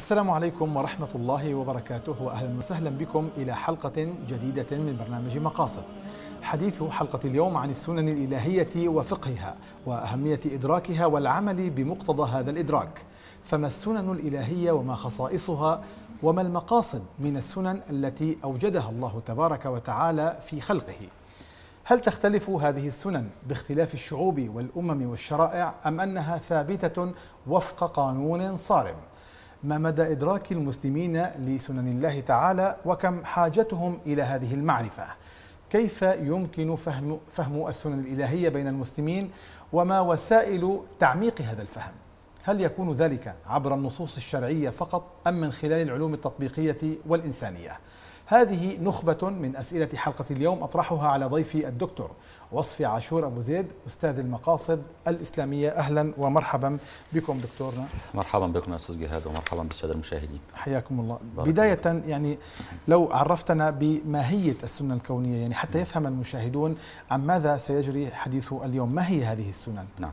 السلام عليكم ورحمة الله وبركاته وأهلا وسهلا بكم إلى حلقة جديدة من برنامج مقاصد حديث حلقة اليوم عن السنن الإلهية وفقهها وأهمية إدراكها والعمل بمقتضى هذا الإدراك فما السنن الإلهية وما خصائصها وما المقاصد من السنن التي أوجدها الله تبارك وتعالى في خلقه هل تختلف هذه السنن باختلاف الشعوب والأمم والشرائع أم أنها ثابتة وفق قانون صارم؟ ما مدى إدراك المسلمين لسنن الله تعالى وكم حاجتهم إلى هذه المعرفة كيف يمكن فهم, فهم السنن الإلهية بين المسلمين وما وسائل تعميق هذا الفهم هل يكون ذلك عبر النصوص الشرعية فقط أم من خلال العلوم التطبيقية والإنسانية؟ هذه نخبة من أسئلة حلقة اليوم أطرحها على ضيفي الدكتور وصفي عاشور أبو زيد أستاذ المقاصد الإسلامية أهلا ومرحبا بكم دكتورنا مرحبا بكم يا أستاذ جهاد ومرحبا بالسادة المشاهدين حياكم الله بداية يعني لو عرفتنا بماهية السنة الكونية يعني حتى يفهم المشاهدون عن ماذا سيجري حديث اليوم ما هي هذه السنن نعم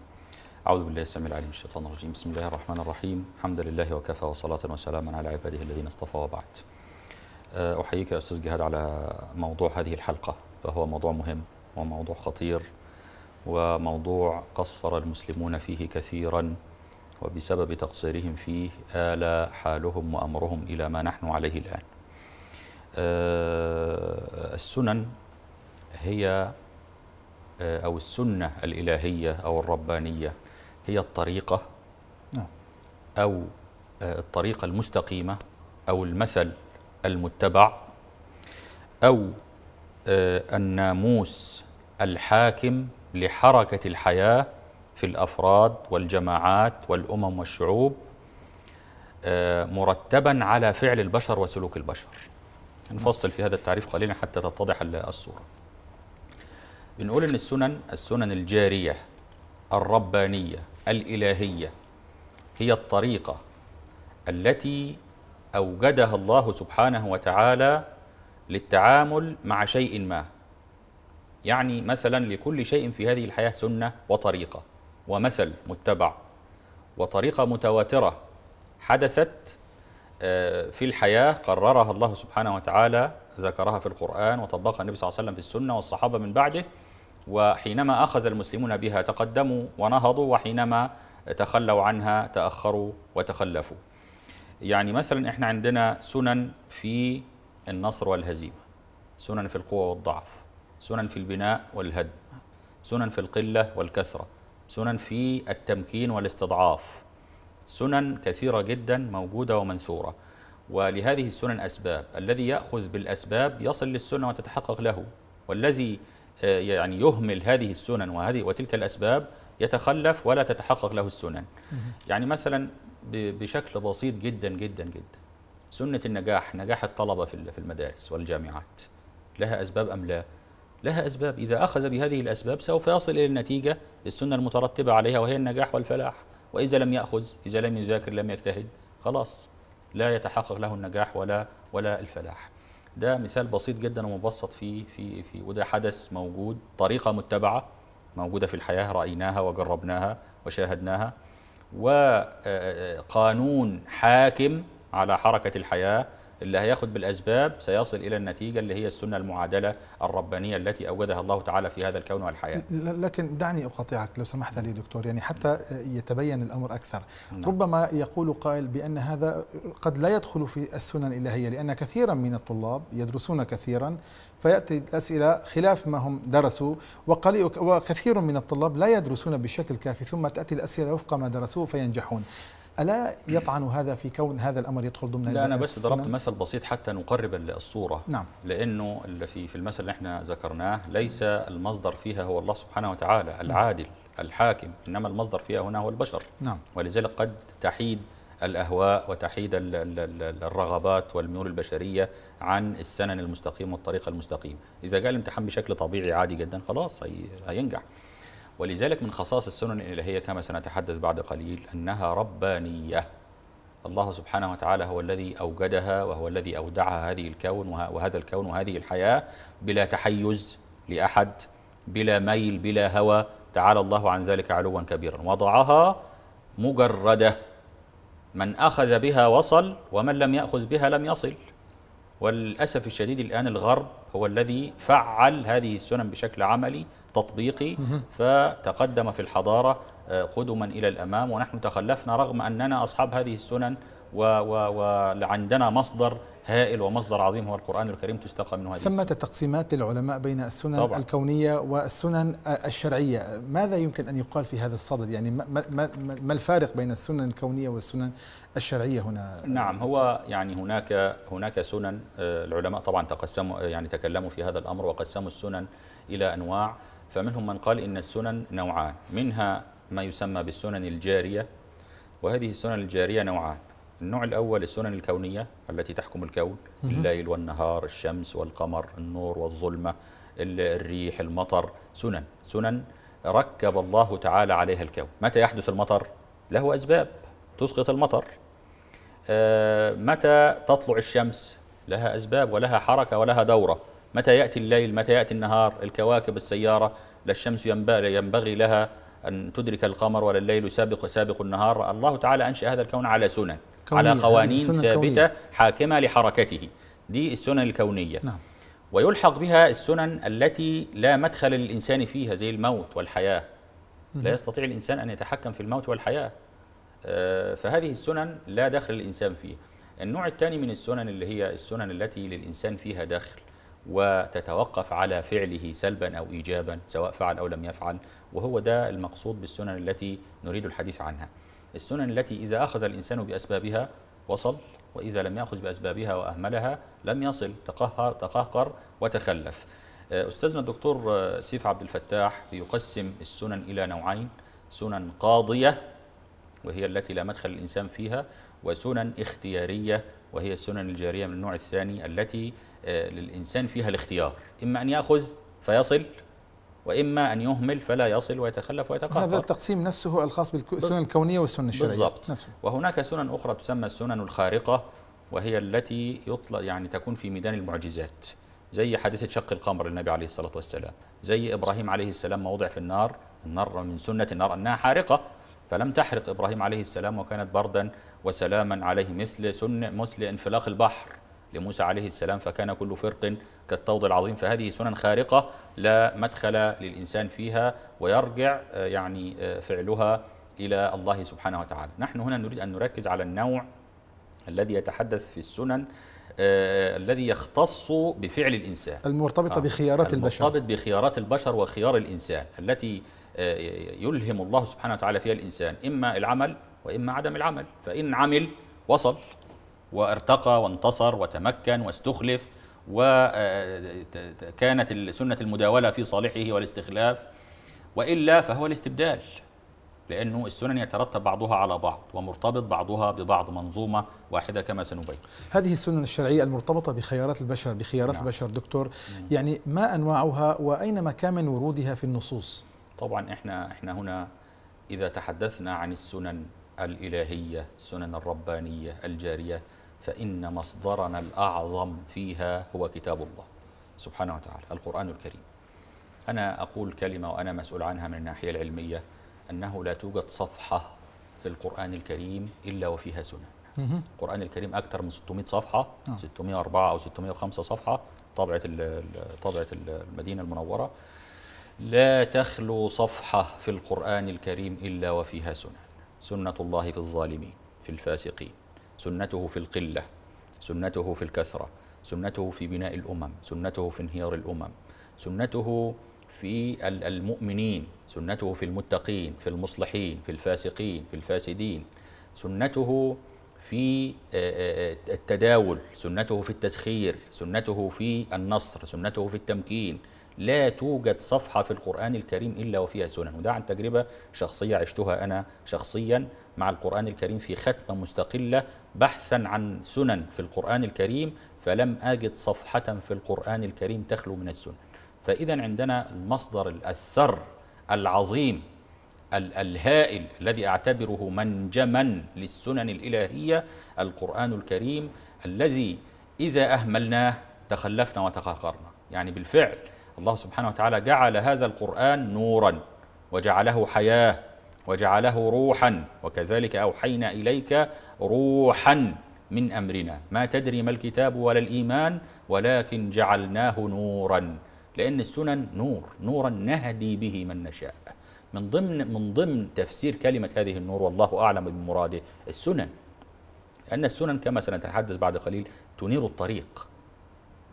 أعوذ بالله السميع العليم الشيطان الرجيم بسم الله الرحمن الرحيم الحمد لله وكفى وصلاة وسلاما على عباده الذين اصطفى وبعد آه، أحييك يا أستاذ جهاد على موضوع هذه الحلقة فهو موضوع مهم وموضوع خطير وموضوع قصر المسلمون فيه كثيرا وبسبب تقصيرهم فيه آل حالهم وأمرهم إلى ما نحن عليه الآن آه، السنن هي آه، أو السنة الإلهية أو الربانية هي الطريقة نعم. أو الطريقة المستقيمة أو المثل المتبع أو آه، الناموس الحاكم لحركة الحياة في الأفراد والجماعات والأمم والشعوب آه، مرتبا على فعل البشر وسلوك البشر نفصل في هذا التعريف قليلا حتى تتضح الصورة بنقول أن السنن السنن الجارية الربانية الإلهية هي الطريقة التي أوجدها الله سبحانه وتعالى للتعامل مع شيء ما يعني مثلا لكل شيء في هذه الحياة سنة وطريقة ومثل متبع وطريقة متواترة حدثت آه، في الحياة قررها الله سبحانه وتعالى ذكرها في القرآن وطبقها النبي صلى الله عليه وسلم في السنة والصحابة من بعده وحينما أخذ المسلمون بها تقدموا ونهضوا وحينما تخلوا عنها تأخروا وتخلفوا يعني مثلا احنا عندنا سنن في النصر والهزيمه سنن في القوه والضعف سنن في البناء والهدم سنن في القله والكثره سنن في التمكين والاستضعاف سنن كثيره جدا موجوده ومنثوره ولهذه السنن اسباب الذي ياخذ بالاسباب يصل للسنه وتتحقق له والذي آه، يعني يهمل هذه السنن وهذه وتلك الاسباب يتخلف ولا تتحقق له السنن يعني مثلا بشكل بسيط جدا جدا جدا سنة النجاح نجاح الطلبة في المدارس والجامعات لها أسباب أم لا؟ لها أسباب إذا أخذ بهذه الأسباب سوف يصل إلى النتيجة السنة المترتبة عليها وهي النجاح والفلاح وإذا لم يأخذ إذا لم يذاكر لم يجتهد خلاص لا يتحقق له النجاح ولا ولا الفلاح ده مثال بسيط جدا ومبسط في في في وده حدث موجود طريقة متبعة موجودة في الحياة رأيناها وجربناها وشاهدناها وقانون حاكم على حركة الحياة اللي هياخد بالأسباب سيصل إلى النتيجة اللي هي السنة المعادلة الربانية التي أوجدها الله تعالى في هذا الكون والحياة لكن دعني أقاطعك لو سمحت لي دكتور يعني حتى يتبين الأمر أكثر نعم. ربما يقول قائل بأن هذا قد لا يدخل في السنن الإلهية لأن كثيرا من الطلاب يدرسون كثيرا فيأتي الأسئلة خلاف ما هم درسوا وقليل وكثير من الطلاب لا يدرسون بشكل كافي ثم تأتي الأسئلة وفق ما درسوه فينجحون ألا يطعن هذا في كون هذا الأمر يدخل ضمن لا أنا بس ضربت مثل بسيط حتى نقرب الصورة نعم لأنه في في المثل اللي احنا ذكرناه ليس المصدر فيها هو الله سبحانه وتعالى نعم. العادل الحاكم إنما المصدر فيها هنا هو البشر نعم ولذلك قد تحيد الأهواء وتحيد الرغبات والميول البشرية عن السنن المستقيم والطريق المستقيم إذا جاء الامتحان بشكل طبيعي عادي جدا خلاص هينجح ولذلك من خصائص السنن الإلهية كما سنتحدث بعد قليل أنها ربانية الله سبحانه وتعالى هو الذي أوجدها وهو الذي أودعها هذه الكون وهذا الكون وهذه الحياة بلا تحيز لأحد بلا ميل بلا هوى تعالى الله عن ذلك علوا كبيرا وضعها مجرده من اخذ بها وصل ومن لم ياخذ بها لم يصل وللأسف الشديد الآن الغرب هو الذي فعل هذه السنن بشكل عملي تطبيقي فتقدم في الحضارة آه، قدما إلى الأمام ونحن تخلفنا رغم أننا أصحاب هذه السنن وعندنا مصدر هائل ومصدر عظيم هو القرآن الكريم تستقى منه هذه ثمة تقسيمات للعلماء بين السنن طبعا. الكونية والسنن الشرعية ماذا يمكن أن يقال في هذا الصدد يعني ما, ما, ما الفارق بين السنن الكونية والسنن الشرعية هنا نعم هو يعني هناك هناك سنن آه، العلماء طبعا تقسموا آه، يعني تكلموا في هذا الأمر وقسموا السنن إلى أنواع فمنهم من قال إن السنن نوعان منها ما يسمى بالسنن الجارية وهذه السنن الجارية نوعان النوع الأول السنن الكونية التي تحكم الكون الليل والنهار الشمس والقمر النور والظلمة الريح المطر سنن سنن ركب الله تعالى عليها الكون متى يحدث المطر؟ له أسباب تسقط المطر آه، متى تطلع الشمس؟ لها أسباب ولها حركة ولها دورة متى يأتي الليل؟ متى يأتي النهار؟ الكواكب السيارة لا الشمس ينبغي لها أن تدرك القمر ولا الليل سابق سابق النهار الله تعالى أنشأ هذا الكون على سنن على قوانين ثابتة حاكمة لحركته دي السنن الكونية نعم. ويلحق بها السنن التي لا مدخل للإنسان فيها زي الموت والحياة لا يستطيع الإنسان أن يتحكم في الموت والحياة آه، فهذه السنن لا دخل للإنسان فيها النوع الثاني من السنن اللي هي السنن التي للإنسان فيها دخل وتتوقف على فعله سلبا أو إيجابا سواء فعل أو لم يفعل وهو ده المقصود بالسنن التي نريد الحديث عنها السنن التي إذا أخذ الإنسان بأسبابها وصل وإذا لم يأخذ بأسبابها وأهملها لم يصل تقهر تقهقر وتخلف آه، أستاذنا الدكتور آه، سيف عبد الفتاح بيقسم السنن إلى نوعين سنن قاضية وهي التي لا مدخل الإنسان فيها وسنن اختيارية وهي السنن الجارية من النوع الثاني التي آه، للإنسان فيها الاختيار إما أن يأخذ فيصل وإما أن يهمل فلا يصل ويتخلف ويتقهقر هذا التقسيم نفسه الخاص بالسنن الكونية والسنن الشرعية بالضبط وهناك سنن أخرى تسمى السنن الخارقة وهي التي يطلق يعني تكون في ميدان المعجزات زي حادثة شق القمر للنبي عليه الصلاة والسلام زي إبراهيم عليه السلام ما وضع في النار النار من سنة النار أنها حارقة فلم تحرق إبراهيم عليه السلام وكانت بردا وسلاما عليه مثل سن مثل انفلاق البحر لموسى عليه السلام فكان كل فرق كالطود العظيم فهذه سنن خارقة لا مدخل للإنسان فيها ويرجع آه، يعني آه، فعلها إلى الله سبحانه وتعالى نحن هنا نريد أن نركز على النوع الذي يتحدث في السنن آه الذي يختص بفعل الإنسان المرتبطة آه بخيارات البشر المرتبط بخيارات البشر وخيار الإنسان التي آه يلهم الله سبحانه وتعالى فيها الإنسان إما العمل وإما عدم العمل فإن عمل وصل وارتقى وانتصر وتمكن واستخلف وكانت آه، سنة المداولة في صالحه والاستخلاف وإلا فهو الاستبدال لأنه السنن يترتب بعضها على بعض ومرتبط بعضها ببعض منظومة واحدة كما سنبين هذه السنن الشرعية المرتبطة بخيارات البشر بخيارات نعم. البشر دكتور نعم. يعني ما أنواعها وأين مكان ورودها في النصوص طبعا إحنا, إحنا هنا إذا تحدثنا عن السنن الإلهية السنن الربانية الجارية فإن مصدرنا الأعظم فيها هو كتاب الله سبحانه وتعالى القرآن الكريم أنا أقول كلمة وأنا مسؤول عنها من الناحية العلمية أنه لا توجد صفحة في القرآن الكريم إلا وفيها سنن القرآن الكريم أكثر من 600 صفحة 604 آه. أو 605 صفحة طبعة طبعة المدينة المنورة لا تخلو صفحة في القرآن الكريم إلا وفيها سنن سنة الله في الظالمين في الفاسقين سنته في القلة سنته في الكثرة سنته في بناء الأمم سنته في انهيار الأمم سنته في المؤمنين سنته في المتقين في المصلحين في الفاسقين في الفاسدين سنته في آه، آه، آه، التداول سنته في التسخير سنته في النصر سنته في التمكين لا توجد صفحة في القرآن الكريم إلا وفيها سنن وده عن تجربة شخصية عشتها أنا شخصيا مع القرآن الكريم في ختمة مستقلة بحثا عن سنن في القرآن الكريم فلم أجد صفحة في القرآن الكريم تخلو من السنن فإذا عندنا المصدر الأثر العظيم الهائل الذي أعتبره منجما للسنن الإلهية القرآن الكريم الذي إذا أهملناه تخلفنا وتقهقرنا يعني بالفعل الله سبحانه وتعالى جعل هذا القرآن نورا وجعله حياة وجعله روحا وكذلك أوحينا إليك روحا من أمرنا ما تدري ما الكتاب ولا الإيمان ولكن جعلناه نورا لأن السنن نور نورا نهدي به من نشاء من ضمن من ضمن تفسير كلمة هذه النور والله أعلم بمراده السنن لأن السنن كما سنتحدث بعد قليل تنير الطريق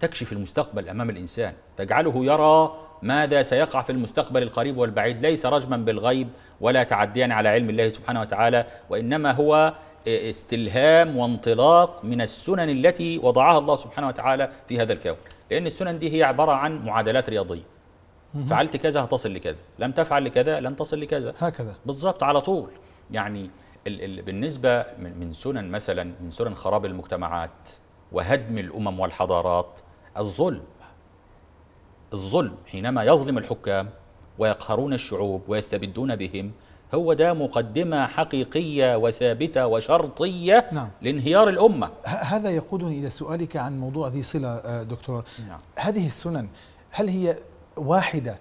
تكشف المستقبل امام الانسان تجعله يرى ماذا سيقع في المستقبل القريب والبعيد ليس رجما بالغيب ولا تعديا على علم الله سبحانه وتعالى وانما هو استلهام وانطلاق من السنن التي وضعها الله سبحانه وتعالى في هذا الكون لان السنن دي هي عباره عن معادلات رياضيه فعلت كذا هتصل لكذا لم تفعل لكذا لن تصل لكذا هكذا بالظبط على طول يعني ال ال بالنسبه من سنن مثلا من سنن خراب المجتمعات وهدم الأمم والحضارات الظلم الظلم حينما يظلم الحكام ويقهرون الشعوب ويستبدون بهم هو ده مقدمة حقيقية وثابتة وشرطية نعم. لانهيار الأمة هذا يقودني إلى سؤالك عن موضوع ذي صلة آه، دكتور نعم. هذه السنن هل هي واحدة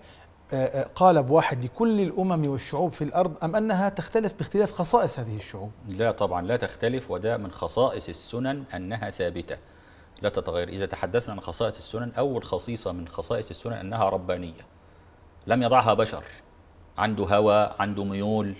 آه، آه، قالب واحد لكل الأمم والشعوب في الأرض أم أنها تختلف باختلاف خصائص هذه الشعوب؟ لا طبعا لا تختلف وده من خصائص السنن أنها ثابتة لا تتغير إذا تحدثنا عن خصائص السنن أول خصيصة من خصائص السنن أنها ربانية لم يضعها بشر عنده هوى عنده ميول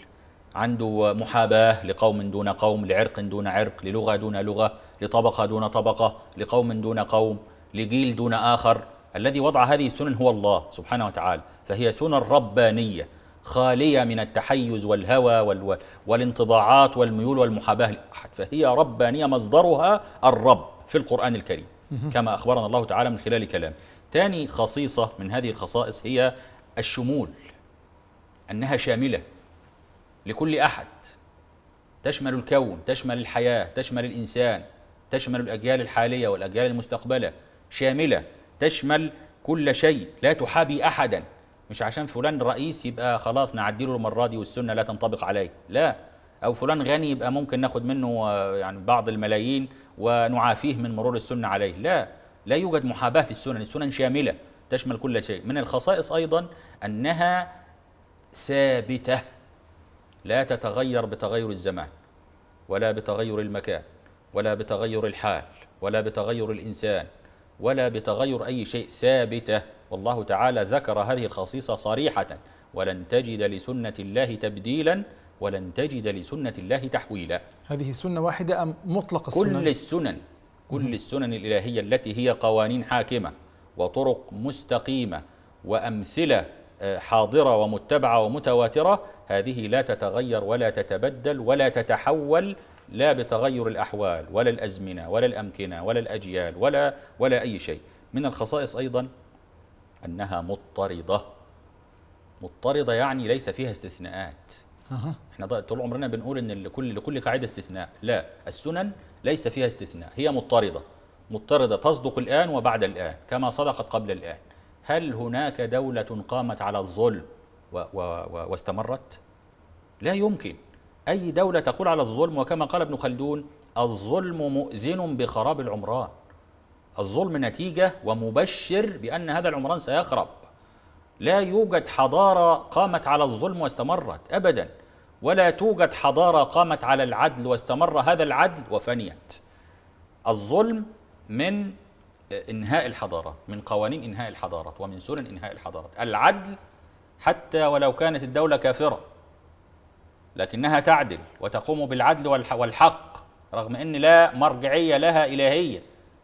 عنده محاباة لقوم دون قوم لعرق دون عرق للغة دون لغة لطبقة دون طبقة لقوم دون قوم لجيل دون آخر الذي وضع هذه السنن هو الله سبحانه وتعالى فهي سنن ربانية خالية من التحيز والهوى والانطباعات والميول والمحاباة لأحد فهي ربانية مصدرها الرب في القرآن الكريم كما أخبرنا الله تعالى من خلال كلامه ثاني خصيصة من هذه الخصائص هي الشمول أنها شاملة لكل أحد تشمل الكون تشمل الحياة تشمل الإنسان تشمل الأجيال الحالية والأجيال المستقبلة شاملة تشمل كل شيء لا تحابي أحدا مش عشان فلان رئيس يبقى خلاص له المرة دي والسنة لا تنطبق عليه لا أو فلان غني يبقى ممكن ناخد منه آه، يعني بعض الملايين ونعافيه من مرور السنة عليه لا لا يوجد محاباة في السنن السنن شاملة تشمل كل شيء من الخصائص أيضا أنها ثابتة لا تتغير بتغير الزمان ولا بتغير المكان ولا بتغير الحال ولا بتغير الإنسان ولا بتغير أي شيء ثابتة والله تعالى ذكر هذه الخصيصة صريحة ولن تجد لسنة الله تبديلا ولن تجد لسنة الله تحويلا هذه سنة واحدة أم مطلق السنن؟ كل السنن كل السنن الإلهية التي هي قوانين حاكمة وطرق مستقيمة وأمثلة آه، حاضرة ومتبعة ومتواترة هذه لا تتغير ولا تتبدل ولا تتحول لا بتغير الأحوال ولا الأزمنة ولا الأمكنة ولا الأجيال ولا, ولا أي شيء من الخصائص أيضا أنها مضطردة مضطردة يعني ليس فيها استثناءات أه. احنا طول عمرنا بنقول ان لكل لكل قاعده استثناء لا السنن ليس فيها استثناء هي مضطرده مضطرده تصدق الان وبعد الان كما صدقت قبل الان هل هناك دوله قامت على الظلم و و و واستمرت لا يمكن أي دولة تقول على الظلم وكما قال ابن خلدون الظلم مؤذن بخراب العمران الظلم نتيجة ومبشر بأن هذا العمران سيخرب لا يوجد حضارة قامت على الظلم واستمرت أبدا ولا توجد حضارة قامت على العدل واستمر هذا العدل وفنيت الظلم من إنهاء الحضارات من قوانين إنهاء الحضارات ومن سنن إنهاء الحضارات العدل حتى ولو كانت الدولة كافرة لكنها تعدل وتقوم بالعدل والحق رغم أن لا مرجعية لها إلهية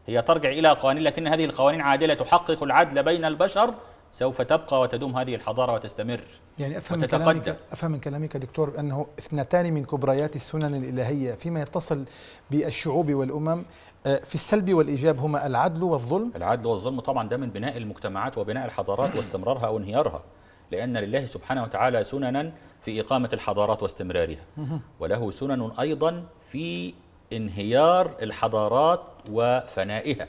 هي ترجع إلى قوانين لكن هذه القوانين عادلة تحقق العدل بين البشر سوف تبقى وتدوم هذه الحضارة وتستمر يعني أفهم من كلامك أفهم من كلامك دكتور أنه اثنتان من كبريات السنن الإلهية فيما يتصل بالشعوب والأمم آه، في السلب والإيجاب هما العدل والظلم العدل والظلم طبعا ده من بناء المجتمعات وبناء الحضارات واستمرارها وانهيارها لأن لله سبحانه وتعالى سننا في إقامة الحضارات واستمرارها وله سنن أيضا في انهيار الحضارات وفنائها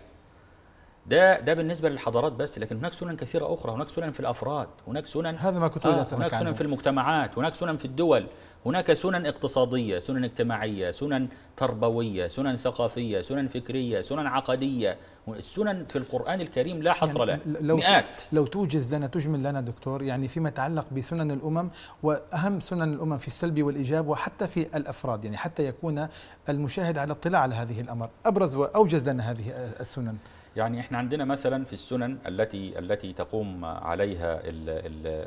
ده ده بالنسبه للحضارات بس لكن هناك سنن كثيره اخرى هناك سنن في الافراد هناك سنن هذا ما كنت آه هناك سنن في المجتمعات هناك سنن في الدول هناك سنن اقتصاديه سنن اجتماعيه سنن تربويه سنن ثقافيه سنن فكريه سنن عقديه السنن في القران الكريم لا حصر يعني له لو مئات لو توجز لنا تجمل لنا دكتور يعني فيما يتعلق بسنن الامم واهم سنن الامم في السلب والايجاب وحتى في الافراد يعني حتى يكون المشاهد على اطلاع على هذه الامر ابرز واوجز لنا هذه السنن يعني احنا عندنا مثلا في السنن التي التي تقوم عليها الـ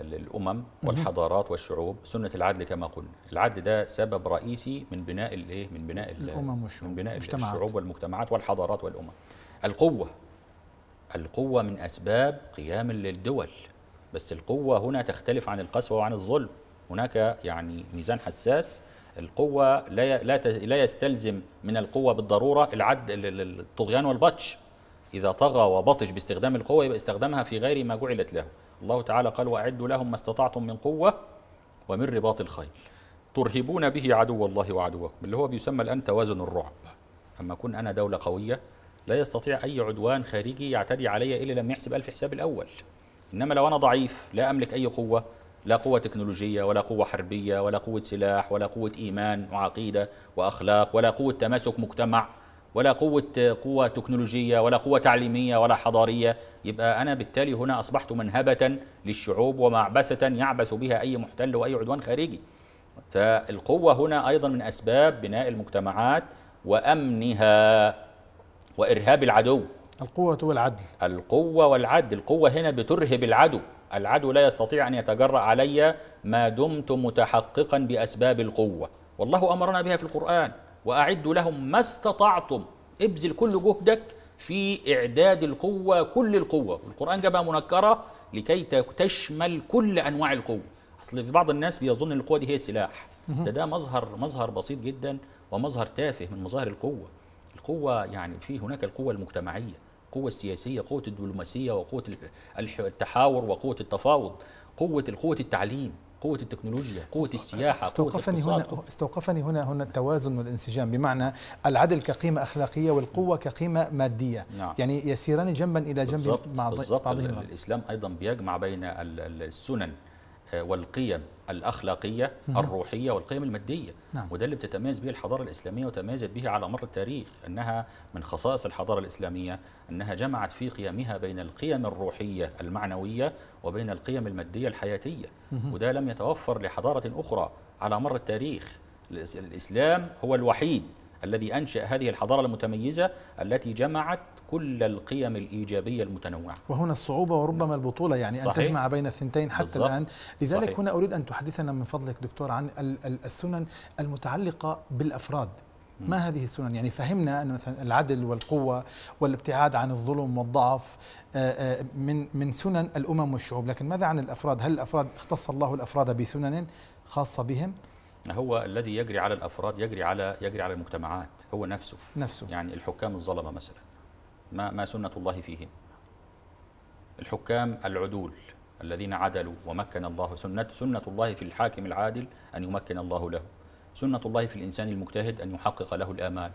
الـ الامم والحضارات والشعوب سنه العدل كما قلنا، العدل ده سبب رئيسي من بناء الايه؟ من بناء الامم والشعوب من بناء المجتمعات. الشعوب والمجتمعات والحضارات والامم. القوه القوه من اسباب قيام للدول بس القوه هنا تختلف عن القسوه وعن الظلم، هناك يعني ميزان حساس القوة لا لا لا يستلزم من القوة بالضرورة العد الطغيان والبطش إذا طغى وبطش باستخدام القوة يبقى استخدمها في غير ما جعلت له الله تعالى قال وأعدوا لهم ما استطعتم من قوة ومن رباط الخيل ترهبون به عدو الله وعدوكم اللي هو بيسمى الآن توازن الرعب أما أكون أنا دولة قوية لا يستطيع أي عدوان خارجي يعتدي علي إلا لم يحسب ألف حساب الأول إنما لو أنا ضعيف لا أملك أي قوة لا قوة تكنولوجية ولا قوة حربية ولا قوة سلاح ولا قوة إيمان وعقيدة وأخلاق ولا قوة تماسك مجتمع ولا قوة قوة تكنولوجية ولا قوة تعليمية ولا حضارية يبقى أنا بالتالي هنا أصبحت منهبة للشعوب ومعبثة يعبث بها أي محتل وأي عدوان خارجي فالقوة هنا أيضا من أسباب بناء المجتمعات وأمنها وإرهاب العدو القوة والعدل القوة والعدل القوة هنا بترهب العدو العدو لا يستطيع أن يتجرأ علي ما دمت متحققا بأسباب القوة والله أمرنا بها في القرآن وأعدوا لهم ما استطعتم ابذل كل جهدك في إعداد القوة كل القوة القرآن جابها منكرة لكي تشمل كل أنواع القوة أصل في بعض الناس بيظن أن القوة دي هي سلاح ده ده مظهر مظهر بسيط جدا ومظهر تافه من مظاهر القوة القوة يعني في هناك القوة المجتمعية القوة السياسية قوة الدبلوماسية وقوة التحاور وقوة التفاوض قوة قوة التعليم قوة التكنولوجيا قوة السياحة استوقفني قوة هنا استوقفني هنا هنا التوازن والانسجام بمعنى العدل كقيمة أخلاقية والقوة كقيمة مادية نعم. يعني يسيران جنبا إلى جنب مع بعضهما الإسلام أيضا بيجمع بين السنن آه، والقيم الاخلاقيه مم. الروحيه والقيم الماديه نعم. وده اللي بتتميز به الحضاره الاسلاميه وتميزت به على مر التاريخ انها من خصائص الحضاره الاسلاميه انها جمعت في قيمها بين القيم الروحيه المعنويه وبين القيم الماديه الحياتيه مم. وده لم يتوفر لحضاره اخرى على مر التاريخ الاسلام هو الوحيد الذي أنشأ هذه الحضارة المتميزة التي جمعت كل القيم الإيجابية المتنوعة وهنا الصعوبة وربما نعم. البطولة يعني صحيح. أن تجمع بين الثنتين حتى بالزبط. الآن لذلك صحيح. هنا أريد أن تحدثنا من فضلك دكتور عن السنن المتعلقة بالأفراد ما هذه السنن يعني فهمنا أن مثلا العدل والقوة والابتعاد عن الظلم والضعف آه، آه، من من سنن الأمم والشعوب لكن ماذا عن الأفراد هل الأفراد اختص الله الأفراد بسنن خاصة بهم هو الذي يجري على الافراد يجري على يجري على المجتمعات هو نفسه نفسه يعني الحكام الظلمه مثلا ما ما سنه الله فيهم الحكام العدول الذين عدلوا ومكن الله سنة سنة الله في الحاكم العادل أن يمكن الله له سنة الله في الإنسان المجتهد أن يحقق له الآمال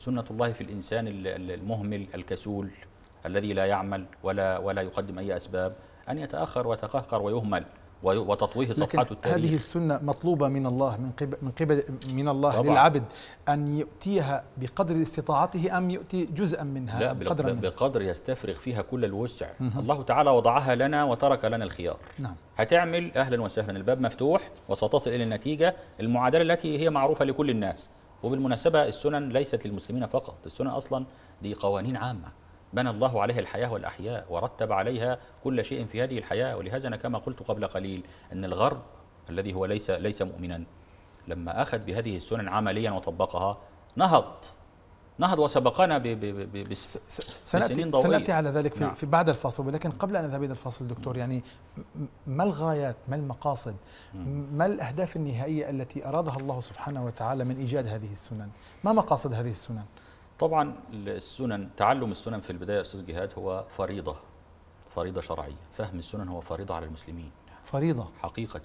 سنة الله في الإنسان المهمل الكسول الذي لا يعمل ولا ولا يقدم أي أسباب أن يتأخر ويتقهقر ويهمل وتطويه صفحات التاريخ هذه السنة مطلوبة من الله من قبل من قبل من الله طبعا. للعبد أن يؤتيها بقدر استطاعته أم يؤتي جزءا منها لا بقدر, منها. بقدر يستفرغ فيها كل الوسع مه. الله تعالى وضعها لنا وترك لنا الخيار نعم. هتعمل أهلا وسهلا الباب مفتوح وستصل إلى النتيجة المعادلة التي هي معروفة لكل الناس وبالمناسبة السنن ليست للمسلمين فقط السنن أصلا دي قوانين عامة بنى الله عليها الحياة والأحياء ورتب عليها كل شيء في هذه الحياة ولهذا أنا كما قلت قبل قليل أن الغرب الذي هو ليس ليس مؤمنا لما أخذ بهذه السنن عمليا وطبقها نهض نهض وسبقنا ب ب ب سنأتي, سنأتي على ذلك في, نعم. في بعد الفاصل ولكن قبل أن نذهب إلى الفاصل دكتور يعني ما الغايات ما المقاصد ما الأهداف النهائية التي أرادها الله سبحانه وتعالى من إيجاد هذه السنن ما مقاصد هذه السنن طبعا السنن تعلم السنن في البدايه يا استاذ جهاد هو فريضه فريضه شرعيه فهم السنن هو فريضه على المسلمين فريضه حقيقه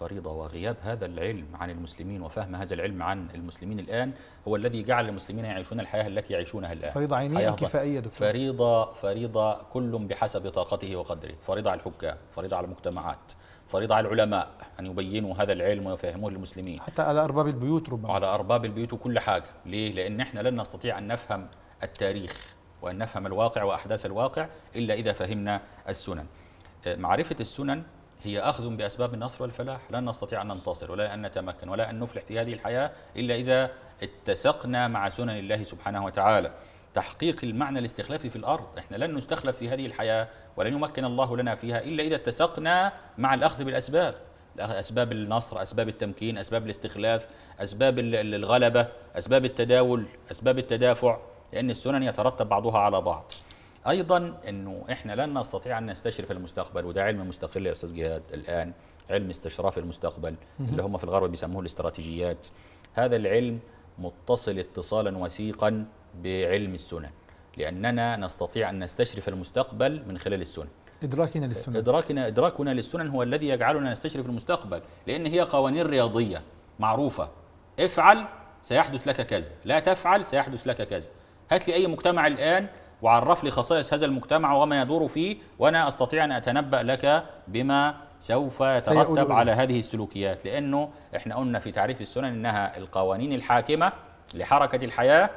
فريضة وغياب هذا العلم عن المسلمين وفهم هذا العلم عن المسلمين الآن هو الذي جعل المسلمين يعيشون الحياة التي يعيشونها الآن فريضة عينية كفائية دكتور فريضة فريضة كل بحسب طاقته وقدره فريضة على الحكام فريضة على المجتمعات فريضه على العلماء أن يبينوا هذا العلم ويفهموه للمسلمين حتى على أرباب البيوت ربما على أرباب البيوت وكل حاجة ليه؟ لأن إحنا لن نستطيع أن نفهم التاريخ وأن نفهم الواقع وأحداث الواقع إلا إذا فهمنا السنن آه، معرفة السنن هي أخذ بأسباب النصر والفلاح لن نستطيع أن ننتصر ولا أن نتمكن ولا أن نفلح في هذه الحياة إلا إذا اتسقنا مع سنن الله سبحانه وتعالى تحقيق المعنى الاستخلافي في الأرض إحنا لن نستخلف في هذه الحياة ولن يمكن الله لنا فيها إلا إذا اتسقنا مع الأخذ بالأسباب أسباب النصر أسباب التمكين أسباب الاستخلاف أسباب الغلبة أسباب التداول أسباب التدافع لأن السنن يترتب بعضها على بعض ايضا انه احنا لن نستطيع ان نستشرف المستقبل وده علم مستقل يا استاذ جهاد الان علم استشراف المستقبل اللي هم في الغرب بيسموه الاستراتيجيات هذا العلم متصل اتصالا وثيقا بعلم السنن لأننا نستطيع أن نستشرف المستقبل من خلال السنن إدراكنا للسنن إدراكنا, إدراكنا للسنن هو الذي يجعلنا نستشرف المستقبل لأن هي قوانين رياضية معروفة افعل سيحدث لك كذا لا تفعل سيحدث لك كذا هات لي أي مجتمع الآن وعرف لي خصائص هذا المجتمع وما يدور فيه وأنا أستطيع أن أتنبأ لك بما سوف يترتب على هذه السلوكيات لأنه إحنا قلنا في تعريف السنن أنها القوانين الحاكمة لحركة الحياة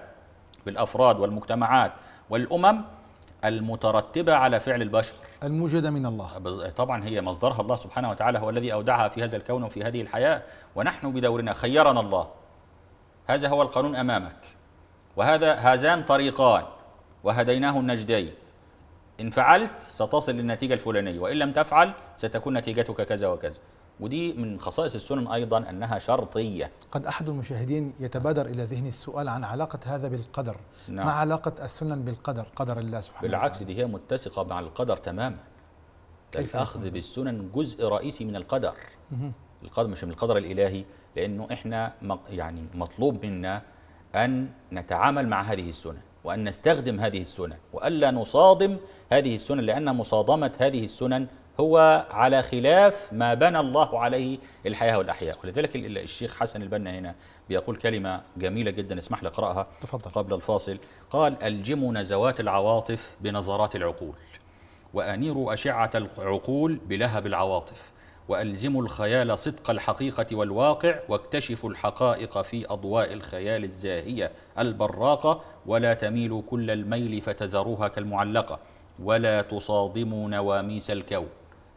بالافراد والمجتمعات والامم المترتبه على فعل البشر الموجوده من الله طبعا هي مصدرها الله سبحانه وتعالى هو الذي اودعها في هذا الكون وفي هذه الحياه ونحن بدورنا خيرنا الله هذا هو القانون امامك وهذا هذان طريقان وهديناه النجدين إن فعلت ستصل للنتيجة الفلانية وإن لم تفعل ستكون نتيجتك كذا وكذا ودي من خصائص السنن أيضا أنها شرطية قد أحد المشاهدين يتبادر إلى ذهنه السؤال عن علاقة هذا بالقدر نعم. ما علاقة السنن بالقدر قدر الله سبحانه وتعالى بالعكس دي هي متسقة مع القدر تماما الأخذ بالسنن جزء رئيسي من القدر مه. القدر مش من القدر الإلهي لأنه إحنا يعني مطلوب منا أن نتعامل مع هذه السنن وأن نستخدم هذه السنن وألا نصادم هذه السنن لأن مصادمة هذه السنن هو على خلاف ما بنى الله عليه الحياة والأحياء ولذلك الشيخ حسن البنا هنا بيقول كلمة جميلة جدا اسمح لي أقرأها تفضل. قبل الفاصل قال ألجموا نزوات العواطف بنظرات العقول وأنيروا أشعة العقول بلهب العواطف وألزموا الخيال صدق الحقيقة والواقع واكتشفوا الحقائق في أضواء الخيال الزاهية البراقة ولا تميلوا كل الميل فتذروها كالمعلقة ولا تصادموا نواميس الكون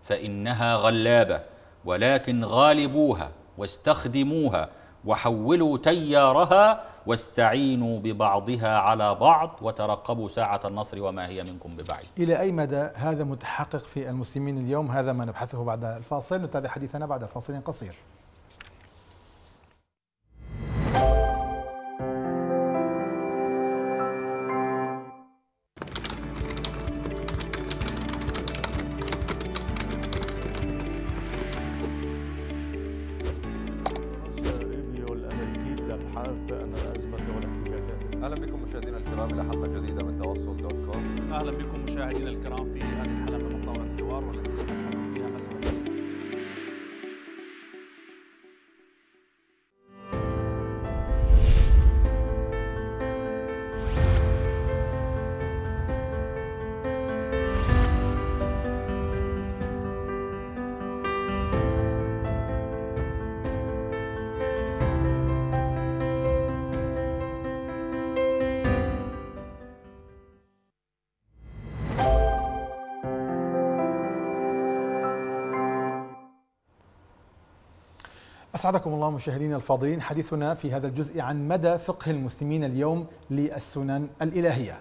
فإنها غلابة ولكن غالبوها واستخدموها وحولوا تيارها واستعينوا ببعضها على بعض وترقبوا ساعة النصر وما هي منكم ببعيد إلى أي مدى هذا متحقق في المسلمين اليوم هذا ما نبحثه بعد الفاصل نتابع حديثنا بعد فاصل قصير أسعدكم الله مشاهدينا الفاضلين حديثنا في هذا الجزء عن مدى فقه المسلمين اليوم للسنن الإلهية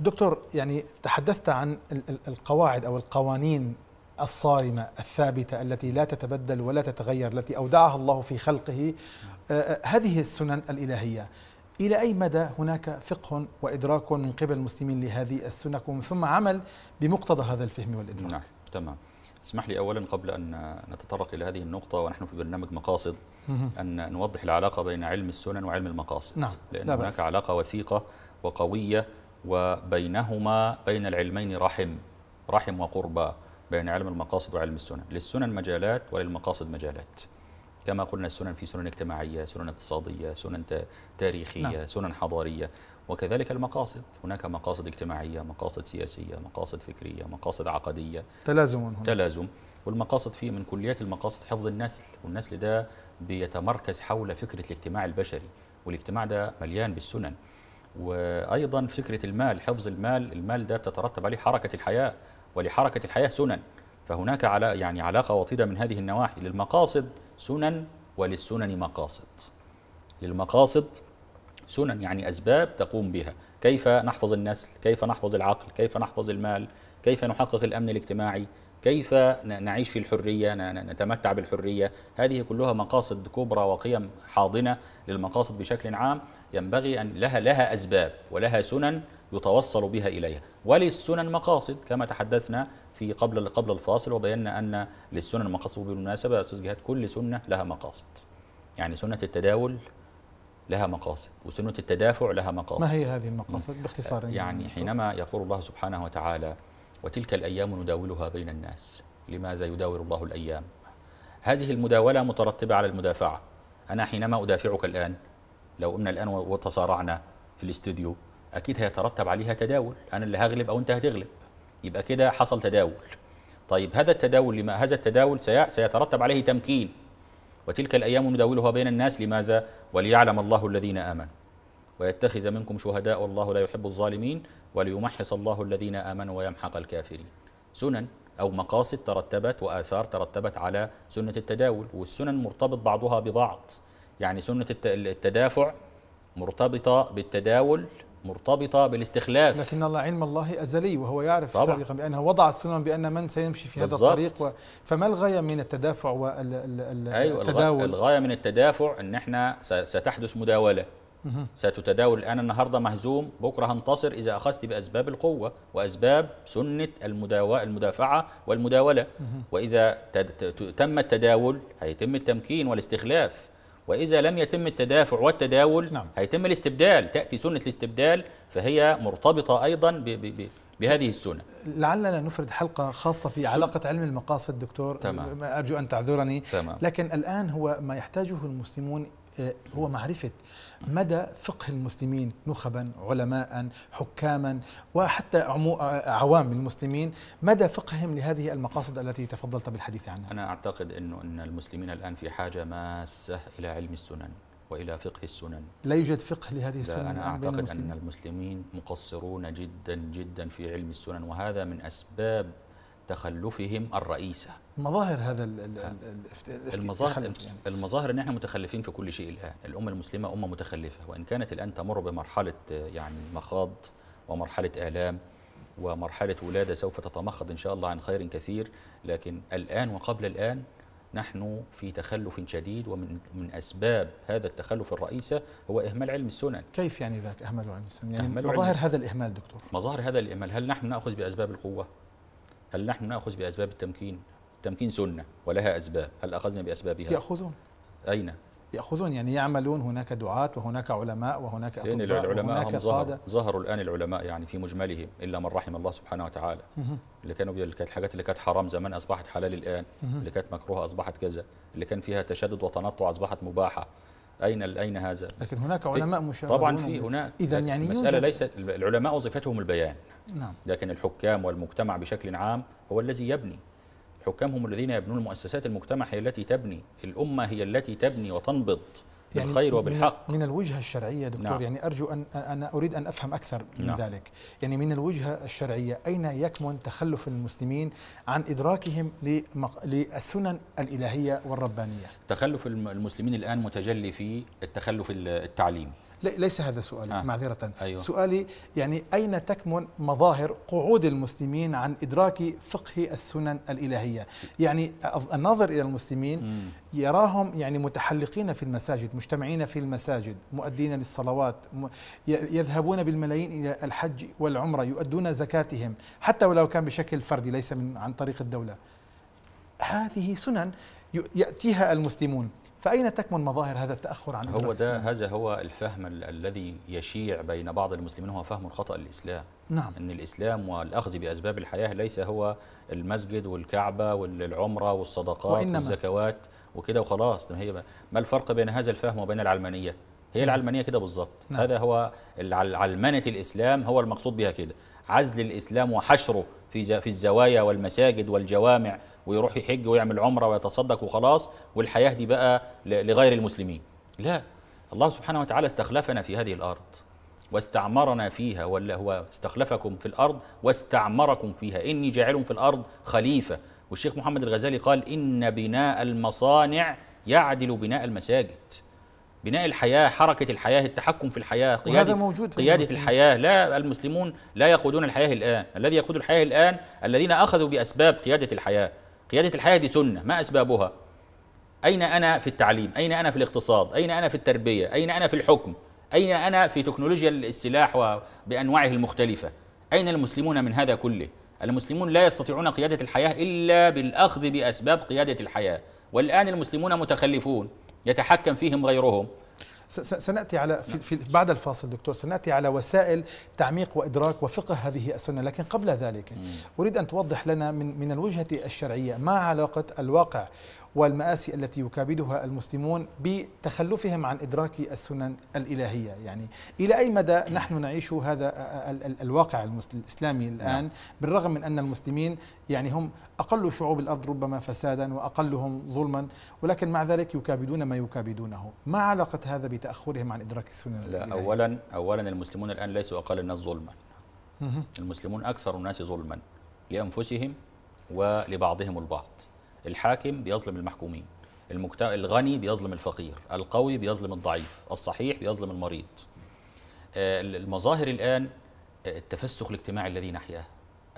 دكتور يعني تحدثت عن القواعد أو القوانين الصارمة الثابتة التي لا تتبدل ولا تتغير التي أودعها الله في خلقه آه، آه، هذه السنن الإلهية إلى أي مدى هناك فقه وإدراك من قبل المسلمين لهذه السنة ومن ثم عمل بمقتضى هذا الفهم والإدراك نعم. تمام اسمح لي أولا قبل أن نتطرق إلى هذه النقطة ونحن في برنامج مقاصد أن نوضح العلاقة بين علم السنن وعلم المقاصد نعم. لأن هناك علاقة وثيقة وقوية وبينهما بين العلمين رحم رحم وقربى بين علم المقاصد وعلم السنن للسنن مجالات وللمقاصد مجالات كما قلنا السنن في سنن اجتماعية سنن اقتصادية سنن تاريخية نعم. سنن حضارية وكذلك المقاصد هناك مقاصد اجتماعية مقاصد سياسية مقاصد فكرية مقاصد عقدية تلازم هنا. تلازم والمقاصد فيه من كليات المقاصد حفظ النسل والنسل ده بيتمركز حول فكرة الاجتماع البشري والاجتماع ده مليان بالسنن وأيضا فكرة المال حفظ المال المال ده بتترتب عليه حركة الحياة ولحركة الحياة سنن فهناك على يعني علاقة وطيدة من هذه النواحي للمقاصد سنن وللسنن مقاصد للمقاصد سنن يعني أسباب تقوم بها كيف نحفظ النسل كيف نحفظ العقل كيف نحفظ المال كيف نحقق الأمن الاجتماعي كيف نعيش في الحرية نتمتع بالحرية هذه كلها مقاصد كبرى وقيم حاضنة للمقاصد بشكل عام ينبغي أن لها لها أسباب ولها سنن يتوصل بها إليها وللسنن مقاصد كما تحدثنا في قبل قبل الفاصل وبينا أن للسنن مقاصد بالمناسبة أستاذ كل سنة لها مقاصد يعني سنة التداول لها مقاصد وسنة التدافع لها مقاصد ما هي هذه المقاصد باختصار يعني حينما يقول الله سبحانه وتعالى وتلك الأيام نداولها بين الناس لماذا يداور الله الأيام هذه المداولة مترتبة على المدافعة أنا حينما أدافعك الآن لو قمنا الآن وتصارعنا في الاستوديو أكيد هيترتب عليها تداول أنا اللي هغلب أو أنت هتغلب يبقى كده حصل تداول طيب هذا التداول لما هذا التداول سيترتب عليه تمكين وتلك الأيام نداولها بين الناس لماذا وليعلم الله الذين آمنوا ويتخذ منكم شهداء والله لا يحب الظالمين وليمحص الله الذين آمنوا ويمحق الكافرين سنن أو مقاصد ترتبت وآثار ترتبت على سنة التداول والسنن مرتبط بعضها ببعض يعني سنة التدافع مرتبطة بالتداول مرتبطة بالاستخلاف لكن الله علم الله أزلي وهو يعرف طبعا. سابقا بأنه وضع السنن بأن من سيمشي في بالزبط. هذا الطريق و... فما الغاية من التدافع والتداول أيوة الغاية من التدافع أن احنا ستحدث مداولة ستتداول الآن النهاردة مهزوم بكرة هنتصر إذا أخذت بأسباب القوة وأسباب سنة المداوة المدافعة والمداولة وإذا تم التداول هيتم التمكين والاستخلاف وإذا لم يتم التدافع والتداول نعم. هيتم الاستبدال تأتي سنة الاستبدال فهي مرتبطة أيضا ب ب ب بهذه السنة لعلنا نفرد حلقة خاصة في علاقة علم المقاصد دكتور تمام. أرجو أن تعذرني تمام. لكن الآن هو ما يحتاجه المسلمون هو معرفة مدى فقه المسلمين نخبا علماء حكاما وحتى عوام المسلمين مدى فقههم لهذه المقاصد التي تفضلت بالحديث عنها أنا أعتقد أنه أن المسلمين الآن في حاجة ماسة إلى علم السنن والى فقه السنن لا يوجد فقه لهذه السنن انا اعتقد ان المسلمين مقصرون جدا جدا في علم السنن وهذا من اسباب تخلفهم الرئيسة مظاهر هذا المظاهر يعني. المظاهر ان احنا متخلفين في كل شيء الان، الامه المسلمه امه متخلفه وان كانت الان تمر بمرحله يعني مخاض ومرحله الام ومرحله ولاده سوف تتمخض ان شاء الله عن خير كثير، لكن الان وقبل الان نحن في تخلف شديد ومن من اسباب هذا التخلف الرئيسه هو اهمال علم السنن. كيف يعني ذاك اهمال علم السنن؟ يعني مظاهر هذا الاهمال دكتور. مظاهر هذا الاهمال، هل نحن ناخذ باسباب القوه؟ هل نحن نأخذ بأسباب التمكين؟ التمكين سنة ولها أسباب هل أخذنا بأسبابها؟ يأخذون أين؟ يأخذون يعني يعملون هناك دعاة وهناك علماء وهناك أطباء لأن العلماء وهناك هم ظهر ظهروا الآن العلماء يعني في مجملهم إلا من رحم الله سبحانه وتعالى اللي كانوا اللي كانت الحاجات اللي كانت حرام زمان أصبحت حلال الآن اللي كانت مكروهة أصبحت كذا اللي كان فيها تشدد وتنطع أصبحت مباحة اين اين هذا لكن هناك علماء مشاورون طبعا في هناك اذا يعني المساله ليست العلماء وظيفتهم البيان نعم لكن الحكام والمجتمع بشكل عام هو الذي يبني الحكام هم الذين يبنون المؤسسات المجتمع هي التي تبني الامه هي التي تبني وتنبض يعني بالخير وبالحق من الوجهة الشرعية دكتور نعم. يعني أرجو أن أنا أريد أن أفهم أكثر من نعم. ذلك يعني من الوجهة الشرعية أين يكمن تخلف المسلمين عن إدراكهم للسنن الإلهية والربانية تخلف المسلمين الآن متجلي في التخلف التعليمي ليس هذا سؤالي آه. معذرة أيوه. سؤالي يعني أين تكمن مظاهر قعود المسلمين عن إدراك فقه السنن الإلهية يعني الناظر إلى المسلمين م. يراهم يعني متحلقين في المساجد مجتمعين في المساجد مؤدين للصلوات يذهبون بالملايين إلى الحج والعمرة يؤدون زكاتهم حتى ولو كان بشكل فردي ليس من عن طريق الدولة هذه سنن يأتيها المسلمون فأين تكمن مظاهر هذا التأخر عن هو ده هذا هو الفهم الذي يشيع بين بعض المسلمين هو فهم الخطأ الإسلام نعم. أن الإسلام والأخذ بأسباب الحياة ليس هو المسجد والكعبة والعمرة والصدقات وإنما. والزكوات وكده وخلاص هي ما الفرق بين هذا الفهم وبين العلمانية هي نعم. العلمانية كده بالظبط نعم. هذا هو علمانة الإسلام هو المقصود بها كده عزل الإسلام وحشره في في الزوايا والمساجد والجوامع ويروح يحج ويعمل عمره ويتصدق وخلاص والحياه دي بقى لغير المسلمين لا الله سبحانه وتعالى استخلفنا في هذه الارض واستعمرنا فيها ولا هو استخلفكم في الارض واستعمركم فيها اني جاعل في الارض خليفه والشيخ محمد الغزالي قال ان بناء المصانع يعدل بناء المساجد بناء الحياة حركة الحياة التحكم في الحياة قيادة, وهذا موجود في قيادة الحياة لا المسلمون لا يقودون الحياة الآن الذي يقود الحياة الآن الذين أخذوا بأسباب قيادة الحياة قيادة الحياة دي سنة ما أسبابها أين أنا في التعليم أين أنا في الاقتصاد أين أنا في التربية أين أنا في الحكم أين أنا في تكنولوجيا السلاح وبأنواعه المختلفة أين المسلمون من هذا كله المسلمون لا يستطيعون قيادة الحياة إلا بالأخذ بأسباب قيادة الحياة والآن المسلمون متخلفون يتحكم فيهم غيرهم سناتي على في, في بعد الفاصل دكتور سناتي على وسائل تعميق وادراك وفقه هذه السنه لكن قبل ذلك اريد ان توضح لنا من من الوجهه الشرعيه ما علاقه الواقع والمآسي التي يكابدها المسلمون بتخلفهم عن إدراك السنن الإلهية يعني إلى أي مدى نحن نعيش هذا الواقع الإسلامي الآن نعم. بالرغم من أن المسلمين يعني هم أقل شعوب الأرض ربما فسادا وأقلهم ظلما ولكن مع ذلك يكابدون ما يكابدونه ما علاقة هذا بتأخرهم عن إدراك السنن لا الإلهية؟ أولا, أولا المسلمون الآن ليسوا أقل الناس ظلما المسلمون أكثر الناس ظلما لأنفسهم ولبعضهم البعض الحاكم بيظلم المحكومين المجت... الغني بيظلم الفقير القوي بيظلم الضعيف الصحيح بيظلم المريض آه، المظاهر الآن آه، التفسخ الاجتماعي الذي نحياه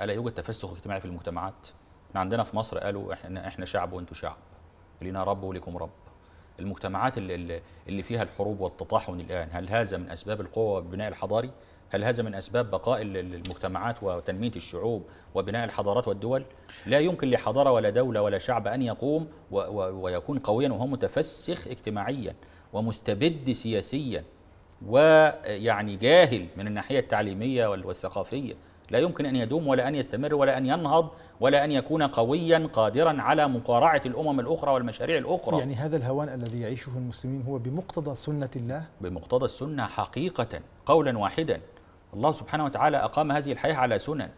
ألا يوجد تفسخ اجتماعي في المجتمعات؟ احنا عندنا في مصر قالوا احنا احنا شعب وانتم شعب لنا رب ولكم رب المجتمعات اللي, اللي فيها الحروب والتطاحن الآن هل هذا من أسباب القوة والبناء الحضاري؟ هل هذا من أسباب بقاء المجتمعات وتنمية الشعوب وبناء الحضارات والدول؟ لا يمكن لحضارة ولا دولة ولا شعب أن يقوم ويكون قويا وهو متفسخ اجتماعيا ومستبد سياسيا ويعني جاهل من الناحية التعليمية والثقافية لا يمكن أن يدوم ولا أن يستمر ولا أن ينهض ولا أن يكون قويا قادرا على مقارعة الأمم الأخرى والمشاريع الأخرى يعني هذا الهوان الذي يعيشه المسلمين هو بمقتضى سنة الله؟ بمقتضى السنة حقيقة قولا واحدا الله سبحانه وتعالى أقام هذه الحياة على سنن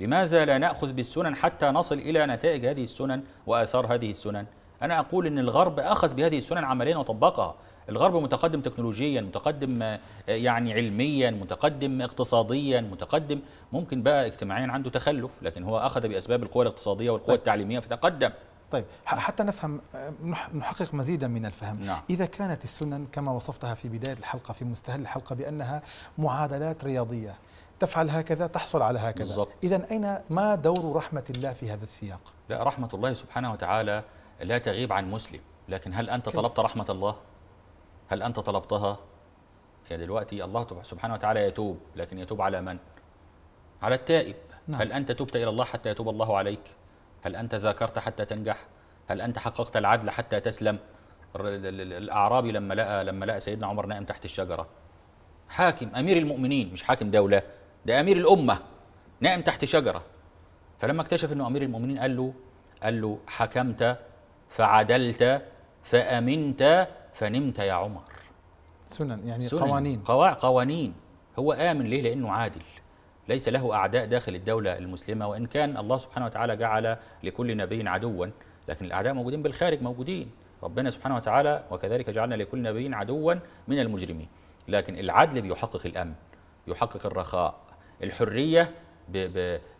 لماذا لا نأخذ بالسنن حتى نصل إلى نتائج هذه السنن وآثار هذه السنن أنا أقول أن الغرب أخذ بهذه السنن عمليا وطبقها الغرب متقدم تكنولوجيا متقدم آه، يعني علميا متقدم اقتصاديا متقدم ممكن بقى اجتماعيا عنده تخلف لكن هو أخذ بأسباب القوى الاقتصادية والقوى طيب. التعليمية فتقدم طيب حتى نفهم آه، نحقق مزيدا من الفهم نعم. إذا كانت السنن كما وصفتها في بداية الحلقة في مستهل الحلقة بأنها معادلات رياضية تفعل هكذا تحصل على هكذا إذا أين ما دور رحمة الله في هذا السياق لا رحمة الله سبحانه وتعالى لا تغيب عن مسلم لكن هل أنت كيف. طلبت رحمة الله هل أنت طلبتها يا دلوقتي الله سبحانه وتعالى يتوب لكن يتوب على من على التائب نعم. هل أنت تبت إلى الله حتى يتوب الله عليك هل أنت ذاكرت حتى تنجح هل أنت حققت العدل حتى تسلم الأعرابي لما لقى لما لقى سيدنا عمر نائم تحت الشجرة حاكم أمير المؤمنين مش حاكم دولة ده أمير الأمة نائم تحت شجرة فلما اكتشف أنه أمير المؤمنين قال له قال له حكمت فعدلت فأمنت فنمت يا عمر سنن يعني سنن قوانين قوانين هو آمن ليه لأنه عادل ليس له أعداء داخل الدولة المسلمة وإن كان الله سبحانه وتعالى جعل لكل نبي عدوا لكن الأعداء موجودين بالخارج موجودين ربنا سبحانه وتعالى وكذلك جعلنا لكل نبي عدوا من المجرمين لكن العدل بيحقق الأمن يحقق الرخاء الحرية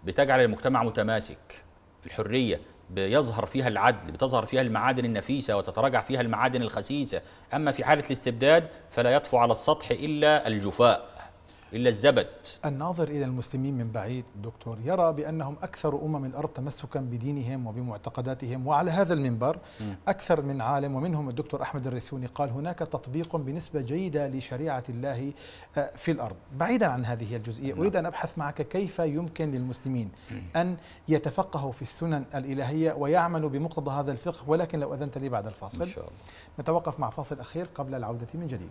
بتجعل المجتمع متماسك الحرية بيظهر فيها العدل بتظهر فيها المعادن النفيسة وتتراجع فيها المعادن الخسيسة أما في حالة الاستبداد فلا يطفو على السطح إلا الجفاء إلا الزبد الناظر إلى المسلمين من بعيد دكتور يرى بأنهم أكثر أمم الأرض تمسكا بدينهم وبمعتقداتهم وعلى هذا المنبر أكثر من عالم ومنهم الدكتور أحمد الريسوني قال هناك تطبيق بنسبة جيدة لشريعة الله آه، في الأرض بعيدا عن هذه الجزئية نعم. أريد أن أبحث معك كيف يمكن للمسلمين أن يتفقهوا في السنن الإلهية ويعملوا بمقتضى هذا الفقه ولكن لو أذنت لي بعد الفاصل إن شاء الله. نتوقف مع فاصل أخير قبل العودة من جديد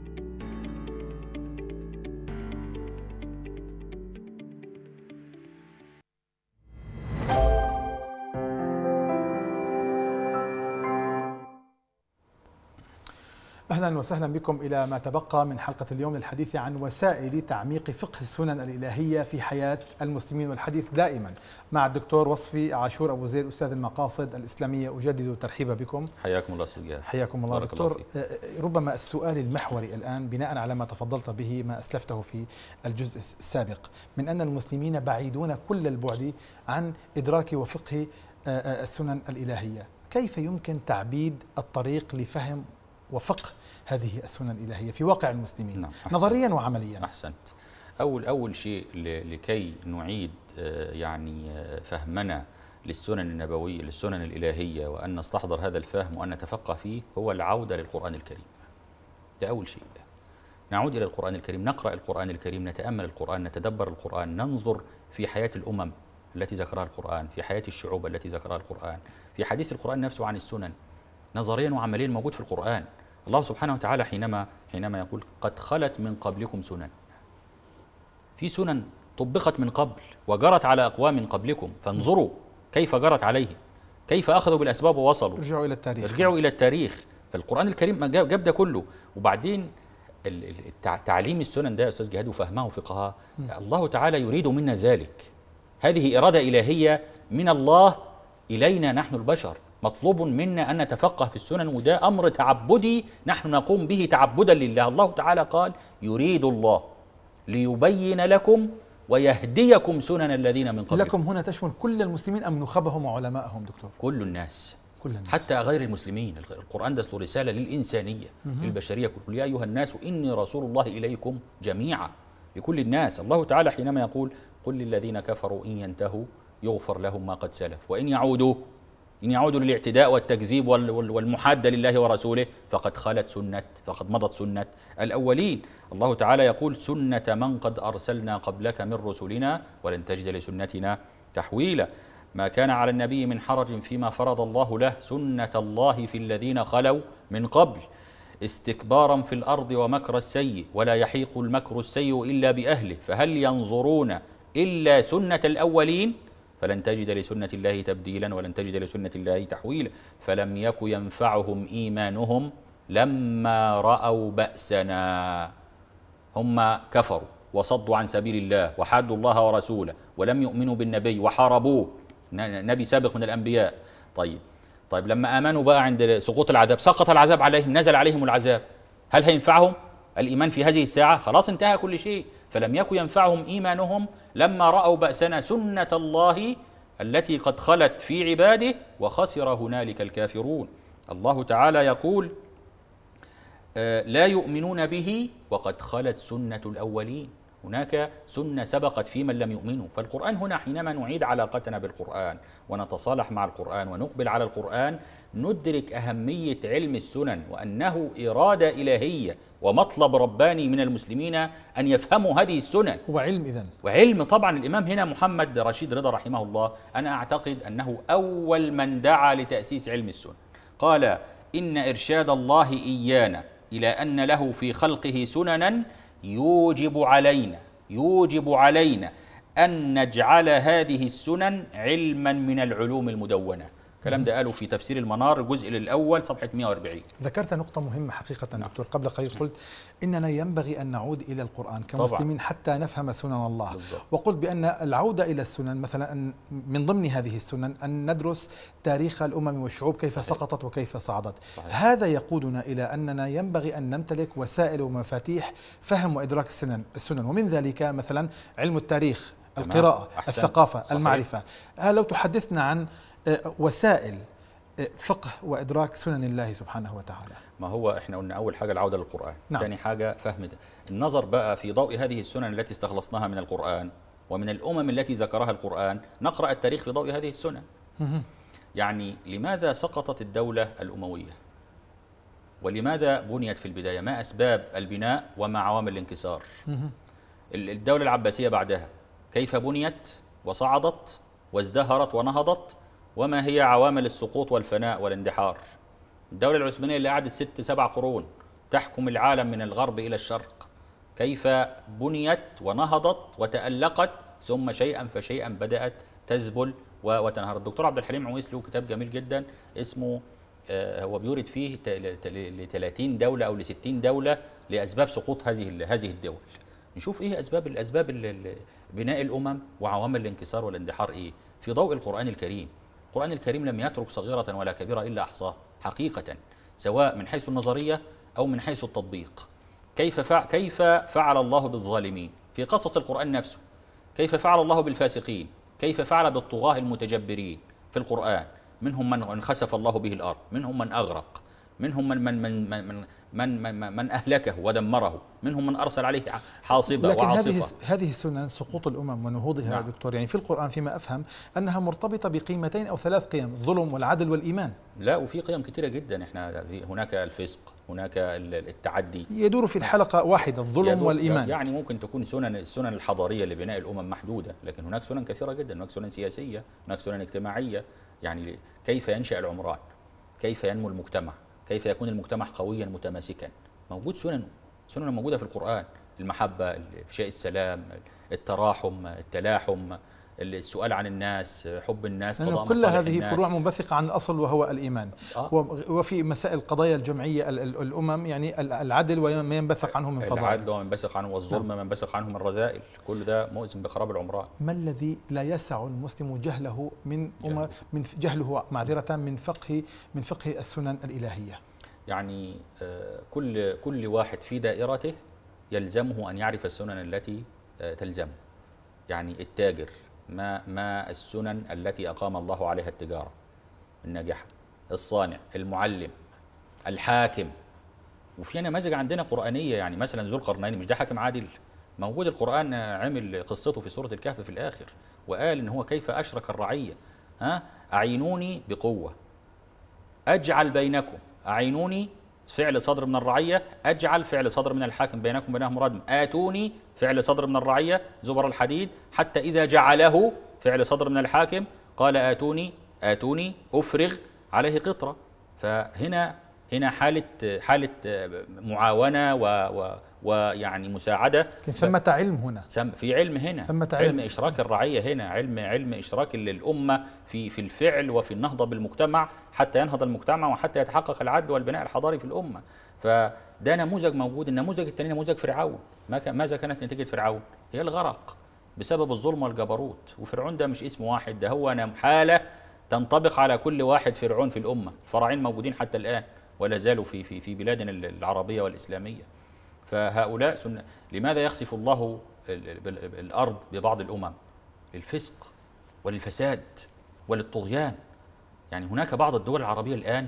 وسهلا بكم إلى ما تبقى من حلقة اليوم للحديث عن وسائل تعميق فقه السنن الإلهية في حياة المسلمين والحديث دائما مع الدكتور وصفي عاشور أبو زيد أستاذ المقاصد الإسلامية أجدد الترحيب بكم حياكم الله أستاذ حياكم الله دكتور الله أه، ربما السؤال المحوري الآن بناء على ما تفضلت به ما أسلفته في الجزء السابق من أن المسلمين بعيدون كل البعد عن إدراك وفقه أه، أه، السنن الإلهية كيف يمكن تعبيد الطريق لفهم وفقه هذه السنن الإلهية في واقع المسلمين نعم نظريا وعمليا أحسنت أول أول شيء لكي نعيد آه، يعني آه، فهمنا للسنن النبوية للسنن الإلهية وأن نستحضر هذا الفهم وأن نتفقه فيه هو العودة للقرآن الكريم ده أول شيء نعود إلى القرآن الكريم نقرأ القرآن الكريم نتأمل القرآن نتدبر القرآن ننظر في حياة الأمم التي ذكرها القرآن في حياة الشعوب التي ذكرها القرآن في حديث القرآن نفسه عن السنن نظريا وعمليا موجود في القرآن الله سبحانه وتعالى حينما حينما يقول قد خلت من قبلكم سنن في سنن طبقت من قبل وجرت على أقوام قبلكم فانظروا كيف جرت عليهم كيف أخذوا بالأسباب ووصلوا ارجعوا إلى التاريخ ارجعوا إلى التاريخ فالقرآن الكريم جاب ده كله وبعدين تعليم السنن ده يا أستاذ جهاد وفهمه فقهها الله تعالى يريد منا ذلك هذه إرادة إلهية من الله إلينا نحن البشر مطلوب منا أن نتفقه في السنن وده أمر تعبدي نحن نقوم به تعبدا لله الله تعالى قال يريد الله ليبين لكم ويهديكم سنن الذين من قبلكم لكم هنا تشمل كل المسلمين أم نخبهم وعلمائهم دكتور كل الناس كل الناس. حتى غير المسلمين القرآن ده رسالة للإنسانية مهم. للبشرية كل يا أيها الناس إني رسول الله إليكم جميعا لكل الناس الله تعالى حينما يقول قل للذين كفروا إن ينتهوا يغفر لهم ما قد سلف وإن يعودوا إن يعودوا للاعتداء والتكذيب والمحادة لله ورسوله فقد خلت سنة فقد مضت سنة الأولين الله تعالى يقول سنة من قد أرسلنا قبلك من رسلنا ولن تجد لسنتنا تحويلا ما كان على النبي من حرج فيما فرض الله له سنة الله في الذين خلوا من قبل استكبارا في الأرض ومكر السيء ولا يحيق المكر السيء إلا بأهله فهل ينظرون إلا سنة الأولين؟ فلن تجد لسنة الله تبديلا ولن تجد لسنة الله تحويلا فلم يك ينفعهم إيمانهم لما رأوا بأسنا هم كفروا وصدوا عن سبيل الله وحادوا الله ورسوله ولم يؤمنوا بالنبي وحاربوه نبي سابق من الأنبياء طيب طيب لما آمنوا بقى عند سقوط العذاب سقط العذاب عليهم نزل عليهم العذاب هل هينفعهم الإيمان في هذه الساعة خلاص انتهى كل شيء فلم يكن ينفعهم إيمانهم لما رأوا بأسنا سنة الله التي قد خلت في عباده وخسر هنالك الكافرون الله تعالى يقول آه، لا يؤمنون به وقد خلت سنة الأولين هناك سنة سبقت في من لم يؤمنوا فالقرآن هنا حينما نعيد علاقتنا بالقرآن ونتصالح مع القرآن ونقبل على القرآن ندرك أهمية علم السنن وأنه إرادة إلهية ومطلب رباني من المسلمين أن يفهموا هذه السنن وعلم إذن وعلم طبعا الإمام هنا محمد رشيد رضا رحمه الله أنا أعتقد أنه أول من دعا لتأسيس علم السنن قال إن إرشاد الله إيانا إلى أن له في خلقه سننا يوجب علينا يوجب علينا أن نجعل هذه السنن علما من العلوم المدونة الكلام ده قاله في تفسير المنار الجزء الاول صفحه 140 ذكرت نقطه مهمه حقيقه نعم. دكتور قبل قليل قلت اننا ينبغي ان نعود الى القران كمسلمين طبعا. حتى نفهم سنن الله بالضبط. وقلت بان العوده الى السنن مثلا من ضمن هذه السنن ان ندرس تاريخ الامم والشعوب كيف صحيح. سقطت وكيف صعدت صحيح. هذا يقودنا الى اننا ينبغي ان نمتلك وسائل ومفاتيح فهم وادراك السنن السنن ومن ذلك مثلا علم التاريخ القراءه أحسن. الثقافه صحيح. المعرفه آه، لو تحدثنا عن آه، وسائل آه، فقه وادراك سنن الله سبحانه وتعالى ما هو احنا قلنا اول حاجه العوده للقران نعم. ثاني حاجه فهم ده. النظر بقى في ضوء هذه السنن التي استخلصناها من القران ومن الامم التي ذكرها القران نقرا التاريخ في ضوء هذه السنن يعني لماذا سقطت الدوله الامويه ولماذا بنيت في البدايه ما اسباب البناء وما عوامل الانكسار الدوله العباسيه بعدها كيف بنيت وصعدت وازدهرت ونهضت وما هي عوامل السقوط والفناء والاندحار الدولة العثمانية اللي قعدت ست سبع قرون تحكم العالم من الغرب إلى الشرق كيف بنيت ونهضت وتألقت ثم شيئا فشيئا بدأت تذبل وتنهار الدكتور عبد الحليم عويس له كتاب جميل جدا اسمه آه، هو بيورد فيه ل 30 دولة أو ل 60 دولة لأسباب سقوط هذه هذه الدول نشوف ايه اسباب الاسباب بناء الامم وعوامل الانكسار والاندحار ايه في ضوء القران الكريم القرآن الكريم لم يترك صغيرة ولا كبيرة إلا أحصاها حقيقة سواء من حيث النظرية أو من حيث التطبيق كيف فع كيف فعل الله بالظالمين في قصص القرآن نفسه كيف فعل الله بالفاسقين كيف فعل بالطغاة المتجبرين في القرآن منهم من خسف الله به الأرض منهم من أغرق منهم من من من, من, من من من, من اهلكه ودمره منهم من ارسل عليه حاصبه لكن وعاصفه هذه هذه السنن سقوط الامم ونهوضها نعم. دكتور يعني في القران فيما افهم انها مرتبطه بقيمتين او ثلاث قيم الظلم والعدل والايمان لا وفي قيم كثيره جدا احنا هناك الفسق هناك التعدي يدور في الحلقه واحده الظلم والايمان يعني ممكن تكون سنن السنن الحضاريه لبناء الامم محدوده لكن هناك سنن كثيره جدا هناك سنن سياسيه هناك سنن اجتماعيه يعني كيف ينشا العمران كيف ينمو المجتمع كيف يكون المجتمع قويا متماسكا موجود سننه سننه موجودة في القرآن المحبة إفشاء السلام التراحم التلاحم السؤال عن الناس حب الناس قضاء كل هذه الناس. فروع منبثقة عن الأصل وهو الإيمان آه. وفي مسائل القضايا الجمعية الأمم يعني العدل وما ينبثق عنه من فضائل العدل وما ينبثق عنه والظلم نعم. ما ينبثق عنه من رذائل كل ده مؤذن بخراب العمران ما الذي لا يسع المسلم جهله من أمر من جهله معذرة من فقه من فقه السنن الإلهية يعني آه، كل كل واحد في دائرته يلزمه أن يعرف السنن التي آه، تلزمه يعني التاجر ما ما السنن التي اقام الله عليها التجاره الناجحه الصانع المعلم الحاكم وفي نماذج عندنا قرانيه يعني مثلا ذو القرنين مش ده حاكم عادل موجود القران عمل قصته في سوره الكهف في الاخر وقال ان هو كيف اشرك الرعيه ها اعينوني بقوه اجعل بينكم اعينوني فعل صدر من الرعية أجعل فعل صدر من الحاكم بينكم وبينهم ردم آتوني فعل صدر من الرعية زبر الحديد حتى إذا جعله فعل صدر من الحاكم قال آتوني آتوني أفرغ عليه قطرة فهنا هنا حالة حالة معاونة و, و ويعني مساعده لكن ثمة علم هنا في علم هنا ثمة علم. علم اشراك الرعيه هنا علم علم اشراك الامه في في الفعل وفي النهضه بالمجتمع حتى ينهض المجتمع وحتى يتحقق العدل والبناء الحضاري في الامه فده نموذج موجود النموذج الثاني نموذج فرعون ماذا كانت نتيجه فرعون هي الغرق بسبب الظلم والجبروت وفرعون ده مش اسم واحد ده هو حاله تنطبق على كل واحد فرعون في الامه الفراعين موجودين حتى الان ولا زالوا في في في بلادنا العربيه والاسلاميه فهؤلاء سنة لماذا يخسف الله الأرض ببعض الأمم للفسق وللفساد وللطغيان يعني هناك بعض الدول العربية الآن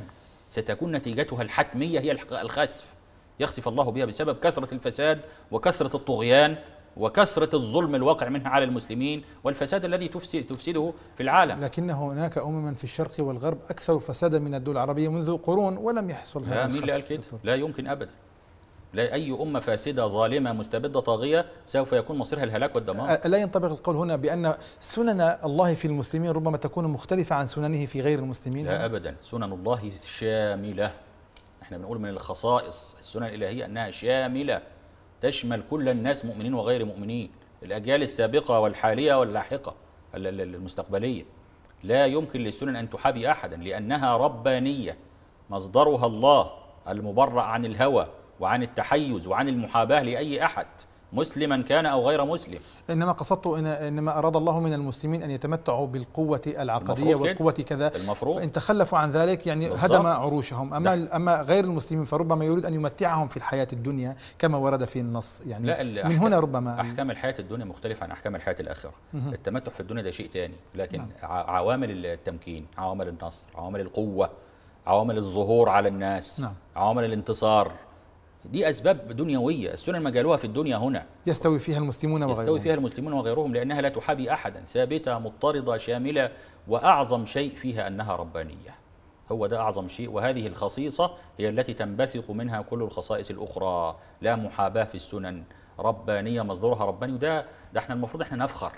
ستكون نتيجتها الحتمية هي الخسف يخسف الله بها بسبب كثرة الفساد وكثرة الطغيان وكثرة الظلم الواقع منها على المسلمين والفساد الذي تفسده في العالم لكن هناك أمما في الشرق والغرب أكثر فسادا من الدول العربية منذ قرون ولم يحصل هذا لا مين قال كده لا يمكن أبدا لا أي أمة فاسدة ظالمة مستبدة طاغية سوف يكون مصيرها الهلاك والدمار لا ينطبق القول هنا بأن سنن الله في المسلمين ربما تكون مختلفة عن سننه في غير المسلمين لا أبدا سنن الله شاملة احنا بنقول من الخصائص السنن الإلهية أنها شاملة تشمل كل الناس مؤمنين وغير مؤمنين الأجيال السابقة والحالية واللاحقة المستقبلية لا يمكن للسنن أن تحابي أحدا لأنها ربانية مصدرها الله المبرأ عن الهوى وعن التحيز وعن المحاباة لأي أحد مسلما كان أو غير مسلم إنما قصدت إن إنما أراد الله من المسلمين أن يتمتعوا بالقوة العقدية والقوة كذا المفروض إن تخلفوا عن ذلك يعني بالزبط. هدم عروشهم أما ده. نعم. أما غير المسلمين فربما يريد أن يمتعهم في الحياة الدنيا كما ورد في النص يعني لا من هنا ربما أحكام الحياة الدنيا مختلفة عن أحكام الحياة الآخرة التمتع في الدنيا ده شيء ثاني لكن نعم. عوامل التمكين عوامل النصر عوامل القوة عوامل الظهور على الناس نعم. عوامل الانتصار دي أسباب دنيوية السنن ما قالوها في الدنيا هنا يستوي فيها المسلمون وغيرهم يستوي فيها المسلمون وغيرهم لأنها لا تحابي أحدا ثابتة مضطردة شاملة وأعظم شيء فيها أنها ربانية هو ده أعظم شيء وهذه الخصيصة هي التي تنبثق منها كل الخصائص الأخرى لا محاباة في السنن ربانية مصدرها رباني وده ده احنا المفروض احنا نفخر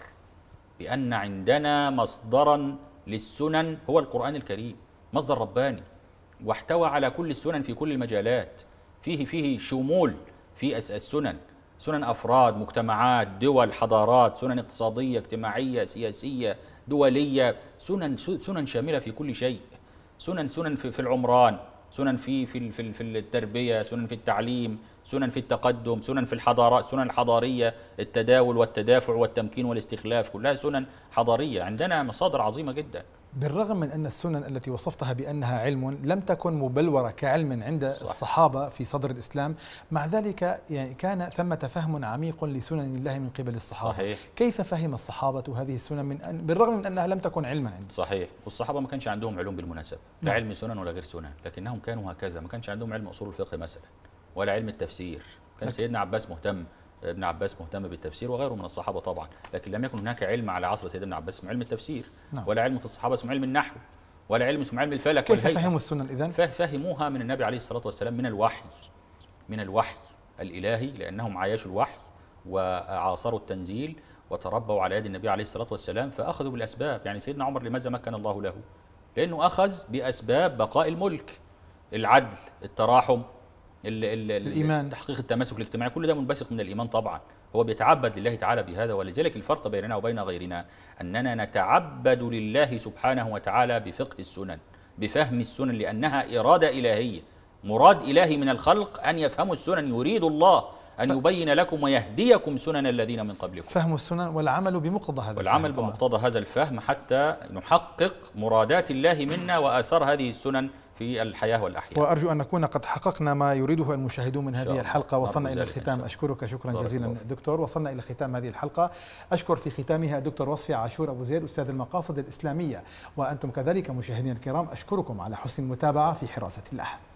بأن عندنا مصدرا للسنن هو القرآن الكريم مصدر رباني واحتوى على كل السنن في كل المجالات فيه فيه شمول في السنن سنن افراد مجتمعات دول حضارات سنن اقتصاديه اجتماعيه سياسيه دوليه سنن سنن شامله في كل شيء سنن سنن في, العمران سنن في في في في التربيه سنن في التعليم سنن في التقدم سنن في الحضارات سنن الحضاريه التداول والتدافع والتمكين والاستخلاف كلها سنن حضاريه عندنا مصادر عظيمه جدا بالرغم من أن السنن التي وصفتها بأنها علم لم تكن مبلورة كعلم عند صح. الصحابة في صدر الإسلام مع ذلك يعني كان ثمة فهم عميق لسنن الله من قبل الصحابة صحيح. كيف فهم الصحابة هذه السنن من أن بالرغم من أنها لم تكن علما عندهم صحيح والصحابة ما كانش عندهم علوم بالمناسبة لا نعم. علم سنن ولا غير سنن لكنهم كانوا هكذا ما كانش عندهم علم أصول الفقه مثلا ولا علم التفسير كان لكن. سيدنا عباس مهتم ابن عباس مهتم بالتفسير وغيره من الصحابه طبعا لكن لم يكن هناك علم على عصر سيدنا ابن عباس اسمه علم التفسير نعم. ولا علم في الصحابه اسمه علم النحو ولا علم اسمه علم الفلك كيف فهموا السنه اذا فهموها من النبي عليه الصلاه والسلام من الوحي من الوحي الالهي لانهم عايشوا الوحي وعاصروا التنزيل وتربوا على يد النبي عليه الصلاه والسلام فاخذوا بالاسباب يعني سيدنا عمر لماذا مكن الله له لانه اخذ باسباب بقاء الملك العدل التراحم الـ الـ الايمان تحقيق التماسك الاجتماعي كل ده منبثق من الايمان طبعا هو بيتعبد لله تعالى بهذا ولذلك الفرق بيننا وبين غيرنا اننا نتعبد لله سبحانه وتعالى بفقه السنن بفهم السنن لانها اراده الهيه مراد الهي من الخلق ان يفهموا السنن يريد الله ان ف... يبين لكم ويهديكم سنن الذين من قبلكم فهم السنن والعمل بمقتضى هذا والعمل بمقتضى هذا الفهم حتى نحقق مرادات الله منا واثار هذه السنن في الحياة والأحياء وأرجو أن نكون قد حققنا ما يريده المشاهدون من هذه الحلقة وصلنا إلى الختام أشكرك شكرا جزيلا دكتور وصلنا إلى ختام هذه الحلقة أشكر في ختامها دكتور وصفي عاشور أبو زيد أستاذ المقاصد الإسلامية وأنتم كذلك مشاهدينا الكرام أشكركم على حسن المتابعة في حراسة الله